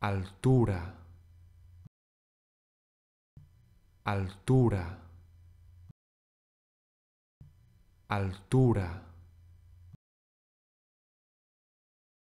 altura, altura, altura.